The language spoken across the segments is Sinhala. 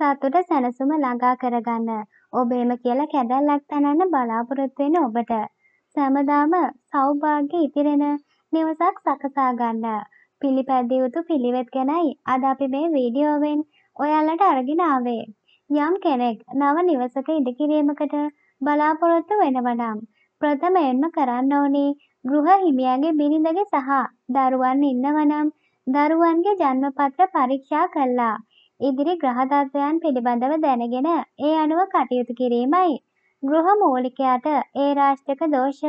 සතුට සැනසුම ළඟා කරගන්න. ඔබ එහෙම කියලා කැදැල්ලක් තනන්න බලාපොරොත්තු වෙන ඔබට සෑමදාම සෞභාග්‍ය ඉතිරෙන නිවසක් සකසා ගන්න. පිළිපැදිය යුතු පිළිවෙත් ගැනයි අද අපි මේ වීඩියෝවෙන් ඔයාලට අරගෙන ආවේ. යම් කෙනෙක් නව නිවසක ඉදිකිරීමකට බලාපොරොත්තු වෙනවනම් ප්‍රථමයෙන්ම කරන්න ඕනේ ගෘහ හිමියාගේ බිරිඳගේ සහ දරුවන් ඉන්නවනම් දරුවන්ගේ ජන්මපත්‍ර පරීක්ෂා කළා. ඉදිරි ග්‍රහ තත්ත්වයන් පිළිබඳව දැනගෙන ඒ අනුව කටයුතු කිරීමයි. ගෘහ මූලිකයාට ඒ රාෂ්ටක දෝෂ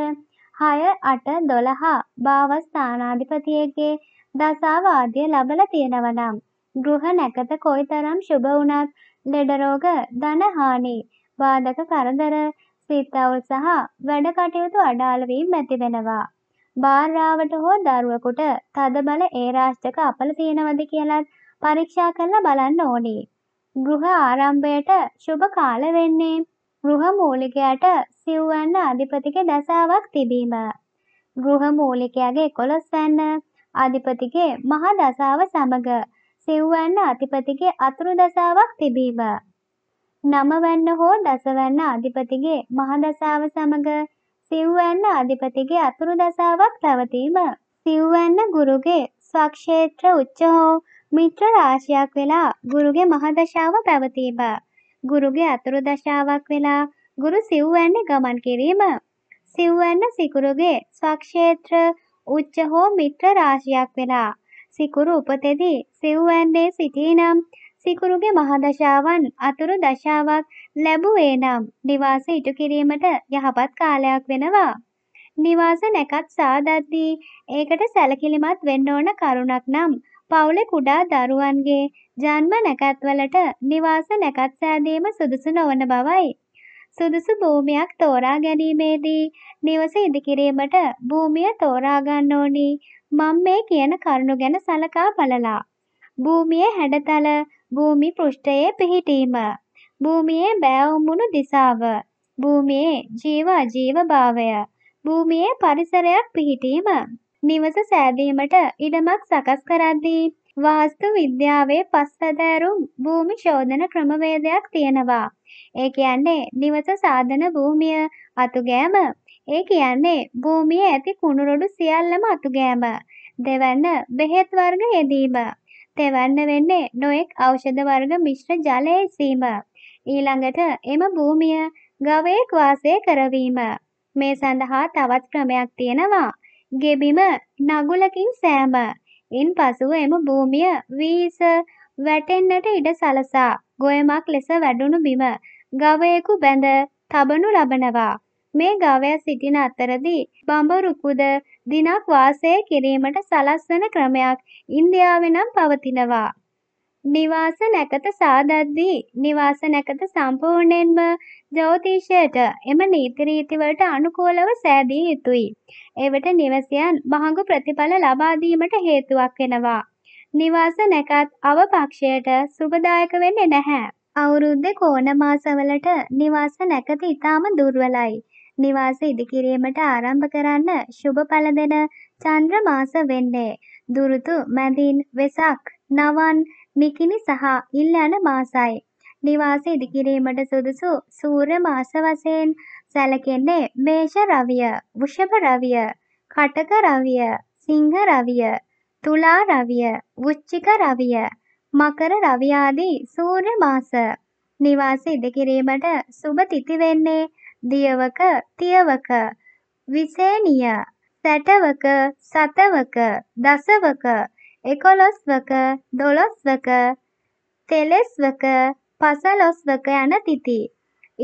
හය අට දොළහා භාවස්ථානාධිපතියගේ දසාවාදය ලබල තියෙනවනම්. ගෘහ නැකත කොයි තරම් ශුභ වුණත් ලෙඩරෝග දනහානි බාධක කරදර සිත්තවල් සහ වැඩ කටයුතු අඩාලවීම් ඇති වෙනවා. බාර්රාවට හෝ දරුවකුට තද බල ඒ රාෂ්ටක අපල තියෙනවද කියලත් පරීක්ෂා කරලා බලන්න ඕනේ. ගෘහ ආරම්භයට සුබ කාල වෙන්නේ ගෘහ මූලිකයාට සිව්වන්න අධිපතිගේ දසාවක් තිබීම. ගෘහ මූලිකයාගේ 11 වන අධිපතිගේ මහ දසාව සමග සිව්වන්න අධිපතිගේ අතුරු දසාවක් තිබීම. නමවන්න හෝ දසවන්න අධිපතිගේ මහ දසාව සමග සිව්වන්න අධිපතිගේ අතුරු දසාවක් පැවතීම. සිව්වන්න ගුරුගේ ස්වක්ෂේත්‍ර උච්ච හෝ මිත්‍ර රාශියක් වෙලා ගුරුගේ මහදශාව පැවතීම. ගුරුගේ අතුරු දශාවක් වෙලා ගුරු සිව්වැන්නේ ගමන් කිරීම. සිව්වැන්න සිකුරුගේ ස්වක්ෂේත්‍ර උච්ච හෝ මිත්‍ර රාශියක් වෙලා සිකුරු උපතෙදී සිව්වැන්නේ සිටීනම් සිකුරුගේ මහදශාවන් අතුරු දශාවක් ලැබුවේ නම් නිවාස ඉටු කිරීමට යහපත් කාලයක් වෙනවා. නිවාස නැකත් සාදද්දී ඒකට සැලකිලිමත් වෙන්න ඕන කරුණක් නම් පවුලේ කුඩා දරුවන්ගේ ජන්ම නැකත්වලට නිවාස නැකත් සෑදීම සුදුසු නොවන බවයි. සුදුසු භූමියක් තෝරා ගැනීමේදී නිවස ඉදිකිරීමට භූමිය තෝරා ගන්න ඕනි. මම මේ කියන කරුණු ගැන සලකා බලලා. භූමියේ හැඩතල භූමි පෘෂ්ඨයේ පිහිටීම. භූමියේ බෑවුමුණු දිසාව. භූමියේ ජීව අජීව භාවය. භූමියේ පරිසරයක් පිහිටීම. නිවස සෑදීමට ඉඩමක් සකස් කරද්දී වාස්තු විද්‍යාවේ පස්සදෑරුම් භූමි ශෝධන ක්‍රමවේදයක් තියෙනවා. ඒ කියන්නේ නිවස සාධන භූමිය අතුගෑම. ඒ කියන්නේ භූමියේ ඇති කුණුරොඩු සියල්ලම අතුගෑම. දෙවන්න බෙහෙත් වර්ග යෙදීම. තෙවන්න වෙන්නේ නොඑක් ඖෂධ වර්ග මිශ්‍ර ජලය සීම. ඊළඟට එම භූමිය ගවයෙක් වාසය කරවීම. මේ සඳහා තවත් ක්‍රමයක් තියෙනවා. ගෙබිම නගුලකින් සෑම ඉන් පසුව එම භූමිය වීස වැටෙන්නට ඉඩ සලසා ගොයමක් ලෙස වැඩුණු බිම ගවයෙකු බැඳ තබනු ලබනවා මේ ගවය සිටින අතරදී බඹරුකුද දිනක් වාසය කිරීමට සලස්වන ක්‍රමයක් ඉන්දියාවේ නම් පවතිනවා නිවාස නැකත සාදද්දී නිවාස නැකත සම්පූර්ණයෙන්ම ජ්‍යොතිෂයට එම නීති රීතිවලට අනුකූලව සෑදී යුතුයි. ඒවට නිවසයන් මහඟු ප්‍රතිඵල ලබා දීමට හේතුවක් වෙනවා. නිවාස නැකත් අවපක්ෂයට සුබදායක වෙන්නේ නැහැ. අවුරුද්දේ කෝණ මාසවලට නිවාස නැකත ඉතාම දුර්වලයි. නිවාස ඉදිකිරීමට ආරම්භ කරන්න ශුභ ඵල දෙන චන්ද්‍ර මාස වෙන්නේ. දුරුතු මැදින් වෙසක් නවන් නිකිණි සහ ඉල්ලන මාසයි. නිවාස ඉදිකිරීමට සුදුසු සූර්ය මාස වශයෙන් සැලකෙන්නේ මේෂ රවිය, වෘෂභ රවිය, කටක රවිය, සිංහ රවිය, තුලා රවිය, වෘච්චික රවිය, මකර රවිය ආදී සූර්ය මාස. නිවාස ඉදිකිරීමට සුබ තිති වෙන්නේ දියවක, තියවක, විසේනිය, සැටවක, සතවක, දසවක එකොළොස්වක දොළොස්වක තෙලෙස්වක පසළොස්වක යන තිති.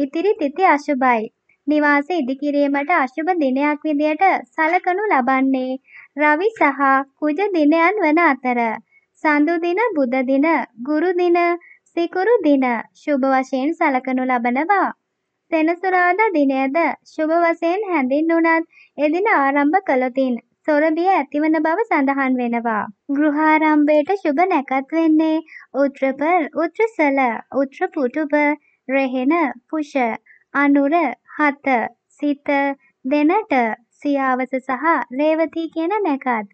ඉතිරි තිති අශුභයි. නිවාස ඉදිකිරීමට අශුභ දිනයක් විදියට සලකනු ලබන්නේ රවි සහ කුජ දිනයන් වන අතර සඳු දින බුධ දින ගුරු දින සිකුරු දින සුභ වශයෙන් සලකනු ලබනවා සෙනසුරාදා දිනයද සුභ වශයෙන් හැඳින්වුණත් එදින ආරම්භ කළොතින් සොරබිය ඇතිවන බව සඳහන් වෙනවා. ගෘහාරම්භයට සුබ නැකත් වෙන්නේ උත්‍රපල්, උත්‍රසල, උත්‍රපුටුබ, රෙහෙන, පුෂ, අනුර, හත, සිත, දෙනට, සියාවස සහ රේවතී කියන නැකත්.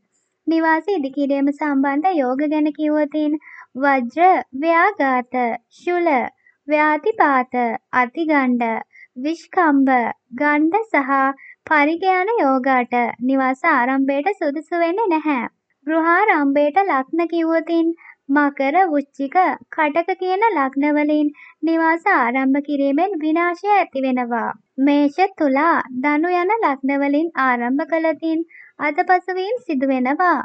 නිවාස ඉදිකිරීම සම්බන්ධ යෝග ගැන කිව්වොතින් වජ්‍ර, ව්‍යාඝාත, ශුල, ව්‍යාතිපාත, අතිගණ්ඩ, විශ්කම්භ ගන්ධ සහ පරිගයන යෝගාට නිවාස ආරම්භයට සුදුසු වෙන්නේ නැහැ. ගෘහාරම්භයට ලග්න කිව්වොතින් මකර වෘච්චික කටක කියන ලග්න වලින් නිවාස ආරම්භ කිරීමෙන් විනාශය ඇති වෙනවා. මේෂ තුලා ධනු යන ලග්න වලින් ආරම්භ කළතින් අතපසුවීම් සිදු වෙනවා.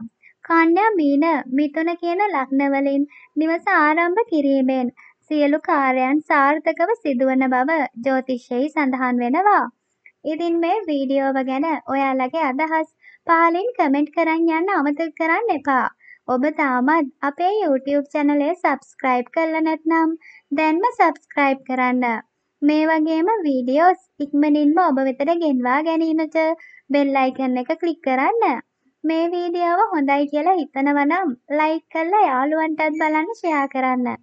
කන්‍යා මීන මිථුන කියන ලග්න වලින් නිවාස ආරම්භ කිරීමෙන් සියලු කාර්යයන් සාර්ථකව සිදුවන බව ජ්‍යොතිෂයෙහි සඳහන් වෙනවා. ඉතින් මේ වීඩියෝව ගැන ඔයාලගේ අදහස් පහලින් කමෙන්ට් කරන්න යන්න අමතක කරන්න එපා. ඔබ තාමත් අපේ YouTube චැනලය සබස්ක්‍රයිබ් කරලා නැත්නම් දැන්ම සබස්ක්‍රයිබ් කරන්න. මේ වගේම වීඩියෝස් ඉක්මනින්ම ඔබ වෙතට ගෙන්වා ගැනීමට බෙල් අයිකන් එක ක්ලික් කරන්න. මේ වීඩියෝව හොඳයි කියලා හිතනවනම් ලයික් කරලා යාළුවන්ටත් බලන්න ෂෙයා කරන්න.